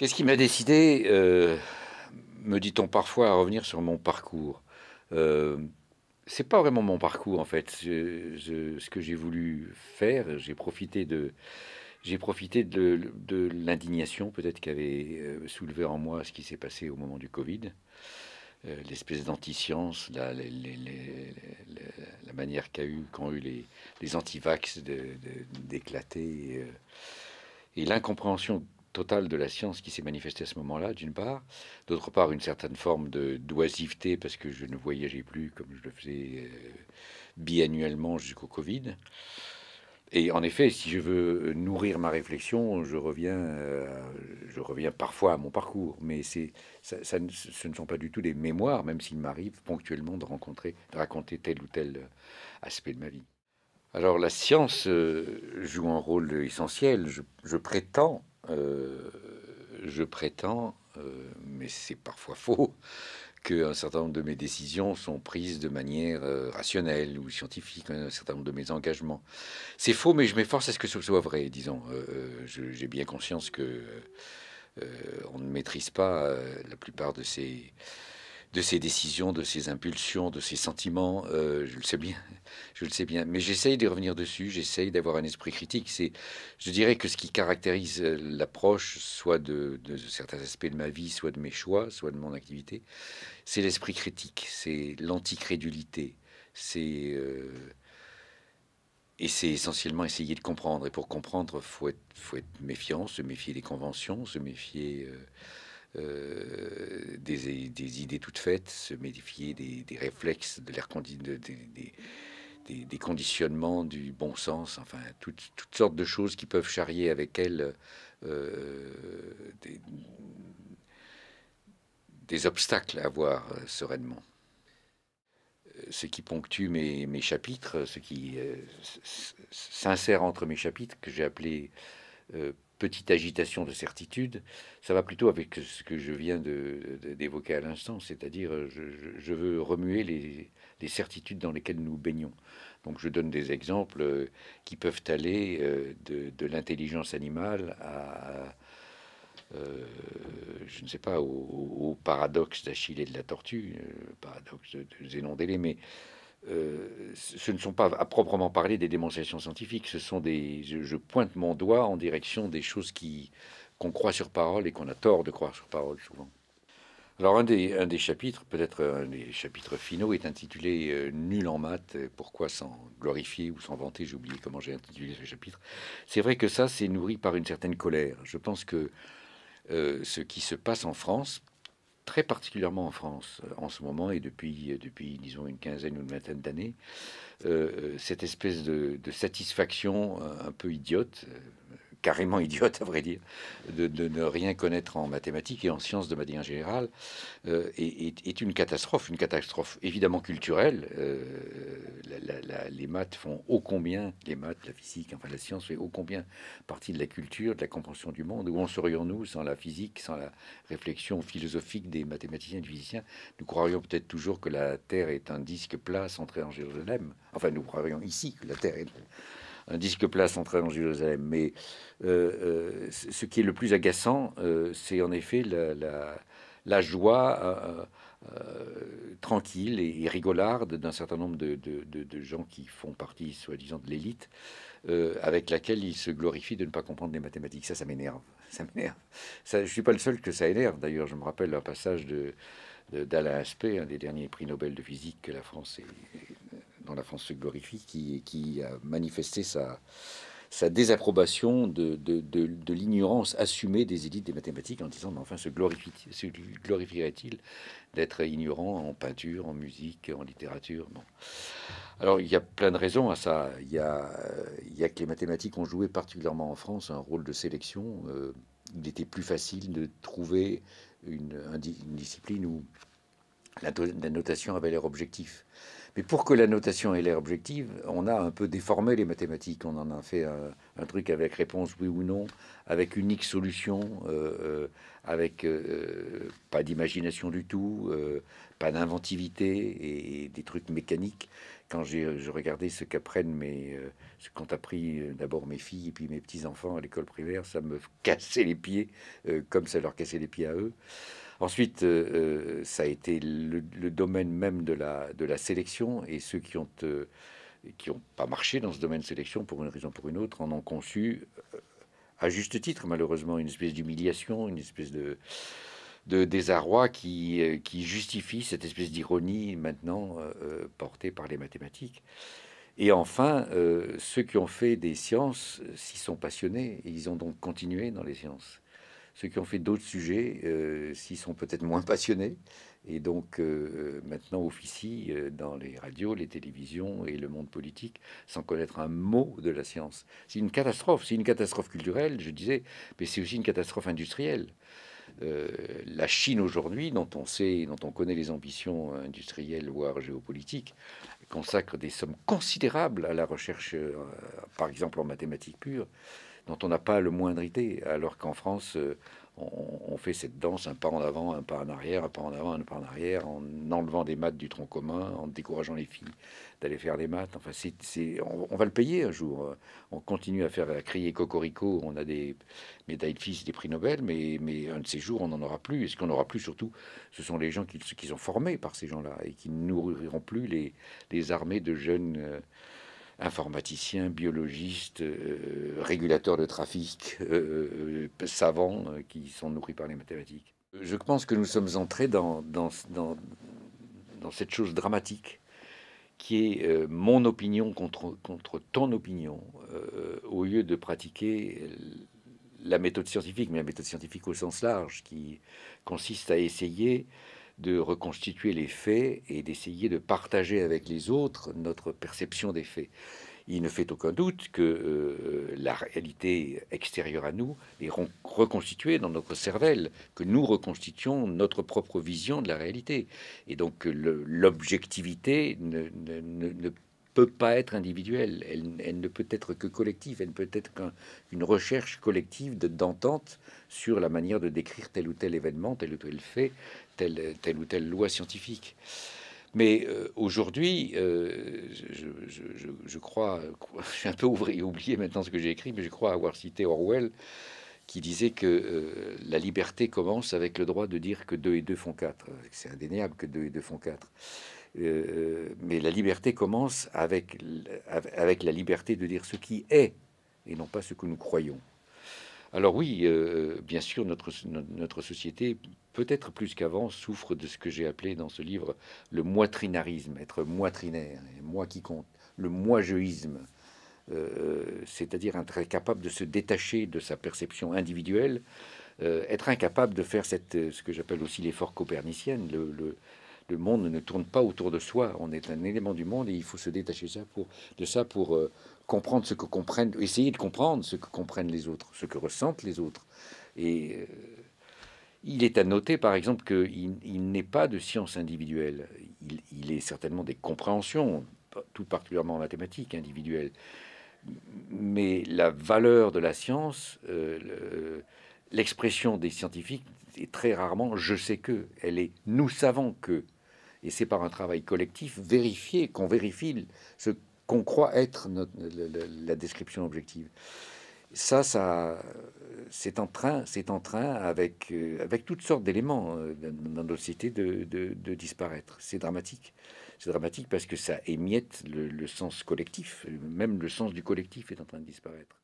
Qu'est-ce qui m'a décidé, euh, me dit-on parfois, à revenir sur mon parcours euh, C'est pas vraiment mon parcours en fait. ce que j'ai voulu faire, j'ai profité de, j'ai profité de, l'indignation peut-être qu'avait euh, soulevé en moi ce qui s'est passé au moment du Covid, l'espèce d'anti-science, la, manière qu'a eu, qu'ont eu les, les anti-vax d'éclater, et, et l'incompréhension totale de la science qui s'est manifestée à ce moment-là, d'une part, d'autre part une certaine forme de d'oisiveté parce que je ne voyageais plus comme je le faisais euh, biannuellement jusqu'au Covid. Et en effet, si je veux euh, nourrir ma réflexion, je reviens, euh, je reviens parfois à mon parcours, mais c'est ça, ce ne sont pas du tout des mémoires, même s'il m'arrive ponctuellement de rencontrer, de raconter tel ou tel aspect de ma vie. Alors la science joue un rôle essentiel, je prétends, euh, je prétends, euh, mais c'est parfois faux, qu'un certain nombre de mes décisions sont prises de manière euh, rationnelle ou scientifique, hein, un certain nombre de mes engagements. C'est faux, mais je m'efforce à ce que ce soit vrai, disons. J'ai bien conscience que on ne maîtrise pas la plupart de ces de ses décisions, de ses impulsions, de ses sentiments. Euh, je le sais bien, je le sais bien. Mais j'essaye de revenir dessus, j'essaye d'avoir un esprit critique. C'est, je dirais que ce qui caractérise euh, l'approche, soit de, certains aspects de ma vie, soit de mes choix, soit de mon activité, c'est l'esprit critique, c'est l'anticrédulité, c'est euh, et c'est essentiellement essayer de comprendre. Et pour comprendre, faut être, faut être méfiant, se méfier des conventions, se méfier. Euh, des, idées toutes faites, se méfier des, réflexes, de l'air des, conditionnements, du bon sens, enfin, toutes, toutes, sortes de choses qui peuvent charrier avec elles euh, des, obstacles à voir euh, sereinement ce qui ponctue mes, mes, chapitres, ce qui s'insère entre mes chapitres, que j'ai appelé petite agitation de certitude, ça va plutôt avec ce que je viens d'évoquer à l'instant, c'est-à-dire euh, je, veux remuer les, certitudes dans lesquelles nous baignons. Donc je donne des exemples euh, qui peuvent aller euh, de, l'intelligence animale à, je ne sais pas, au, paradoxe d'Achille et de la tortue, paradoxe de, Zénon Délé, mais euh, ce ne sont pas à proprement parler des démonstrations scientifiques, ce sont des. Je, pointe mon doigt en direction des choses qui qu'on croit sur parole et qu'on a tort de croire sur parole souvent. Alors un des, un des chapitres, peut-être un des chapitres finaux, est intitulé euh, Nul en maths, pourquoi s'en glorifier ou s'en vanter, j'ai oublié comment j'ai intitulé ce chapitre. C'est vrai que ça, c'est nourri par une certaine colère. Je pense que euh, ce qui se passe en France, très particulièrement en France euh, en ce moment et depuis, euh, depuis disons, une quinzaine ou une vingtaine d'années, euh, cette espèce de, satisfaction un peu idiote, carrément idiote, à vrai dire, de, ne rien connaître en mathématiques et en sciences de manière générale, euh, est, une catastrophe, une catastrophe évidemment culturelle. Euh, les maths font ô combien, les maths, la physique, enfin la science fait ô combien partie de la culture, de la compréhension du monde. Où en serions-nous sans la physique, sans la réflexion philosophique des mathématiciens et des physiciens Nous croirions peut-être toujours que la Terre est un disque plat centré en Jérusalem. Enfin, nous croirions ici que la Terre est un disque plat s'entraîne dans Jérusalem. Mais euh, euh, ce qui est le plus agaçant, euh, c'est en effet la, joie tranquille et, rigolarde d'un certain nombre de, gens qui font partie, soi-disant, de l'élite, avec laquelle ils se glorifient de ne pas comprendre les mathématiques. Ça, ça m'énerve. Ça m'énerve. Ça, je suis pas le seul que ça énerve. D'ailleurs, je me rappelle un passage de d'Alain Aspect, un des derniers prix Nobel de physique que la France ait la France se glorifie, qui, qui a manifesté sa, sa désapprobation de, l'ignorance assumée des élites des mathématiques en disant mais enfin se, glorifie, glorifierait-il d'être ignorant en peinture, en musique, en littérature Non. Alors il y a plein de raisons à ça. Il y, a, que les mathématiques ont joué particulièrement en France un rôle de sélection. Euh, il était plus facile de trouver une, discipline où la, la notation avait l'air objectif. Mais pour que la notation ait l'air objective, on a un peu déformé les mathématiques, on en a fait un, un truc avec réponse oui ou non, avec unique solution, euh, euh, avec euh, pas d'imagination du tout, pas d'inventivité et, des trucs mécaniques. Quand j'ai regardé ce qu'apprennent mes, ce qu'ont appris d'abord mes filles et puis mes petits enfants à l'école primaire, ça me cassait les pieds comme ça leur cassait les pieds à eux. Ensuite, ça a été le, le, domaine même de la de la sélection et ceux qui ont qui n'ont pas marché dans ce domaine de sélection pour une raison ou pour une autre en ont conçu, euh, à juste titre malheureusement, une espèce d'humiliation, une espèce de, désarroi euh, qui, justifie cette espèce d'ironie maintenant euh, portée par les mathématiques. Et enfin, ceux qui ont fait des sciences s'y sont passionnés et ils ont donc continué dans les sciences. Ceux qui ont fait d'autres sujets s'ils s'y sont peut-être moins passionnés et donc euh, euh, maintenant officie euh, dans les radios, les télévisions et le monde politique sans connaître un mot de la science. C'est une catastrophe, c'est une catastrophe culturelle, je disais, mais c'est aussi une catastrophe industrielle. la Chine aujourd'hui, dont on sait, dont on connaît les ambitions industrielles, voire géopolitiques, consacre des sommes considérables à la recherche, par exemple en mathématiques pures, dont on n'a pas le moindre idée, alors qu'en France, on, fait cette danse un pas en avant, un pas en arrière, un pas en avant, un pas en arrière, en enlevant des maths du tronc commun, en décourageant les filles d'aller faire des maths. Enfin, c'est, on, va le payer un jour. On continue à faire à crier cocorico. On a des médailles de fils, des prix Nobel, mais, mais un de ces jours, on n'en aura plus. Et ce qu'on n'aura plus, surtout, ce sont les gens qui, qui sont formés par ces gens-là et qui nourriront plus les, les armées de jeunes. Euh, informaticien, biologiste, régulateurs régulateur de trafic, euh, euh, savants euh, qui sont nourris par les mathématiques. Je pense que nous sommes entrés dans, dans, dans, cette chose dramatique qui est mon opinion contre, contre ton opinion, au lieu de pratiquer la méthode scientifique, mais la méthode scientifique au sens large, qui consiste à essayer de reconstituer les faits et d'essayer de partager avec les autres notre perception des faits. Il ne fait aucun doute que euh, la réalité extérieure à nous est reconstituée dans notre cervelle, que nous reconstituons notre propre vision de la réalité. Et donc l'objectivité ne, ne, ne peut pas être individuelle. Elle, ne peut être que collective. Elle ne peut être qu'une recherche collective d'entente sur la manière de décrire tel ou tel événement, tel ou tel fait, telle, ou telle loi scientifique. Mais euh, aujourd'hui, euh, je, crois, je suis un peu oublié maintenant ce que j'ai écrit, mais je crois avoir cité Orwell qui disait que euh, la liberté commence avec le droit de dire que deux et deux font 4. C'est indéniable que deux et deux font 4. Euh, euh, mais la liberté commence avec, avec la liberté de dire ce qui est et non pas ce que nous croyons. Alors oui, euh, bien sûr, notre, notre société, peut-être plus qu'avant, souffre de ce que j'ai appelé dans ce livre le moitrinarisme, être moitrinaire, et moi qui compte, le moi c'est-à-dire être capable de se détacher de sa perception individuelle, être incapable de faire cette, ce que j'appelle aussi l'effort copernicien, le, le monde ne tourne pas autour de soi. On est un élément du monde et il faut se détacher de ça pour, de ça pour euh, comprendre ce que comprennent, essayer de comprendre ce que comprennent les autres, ce que ressentent les autres. Et euh, il est à noter, par exemple, qu'il il, n'est pas de science individuelle. Il, est certainement des compréhensions, tout particulièrement en mathématiques, individuelles. Mais la valeur de la science, euh, l'expression des scientifiques est très rarement je sais que, elle est nous savons que et c'est par un travail collectif vérifié qu'on vérifie ce qu'on croit être notre, la, description objective. Ça, ça, c'est en train, c'est en train avec euh, avec toutes sortes d'éléments euh, dans nos sociétés de, de, disparaître. C'est dramatique. C'est dramatique parce que ça émiette le, sens collectif. Même le sens du collectif est en train de disparaître.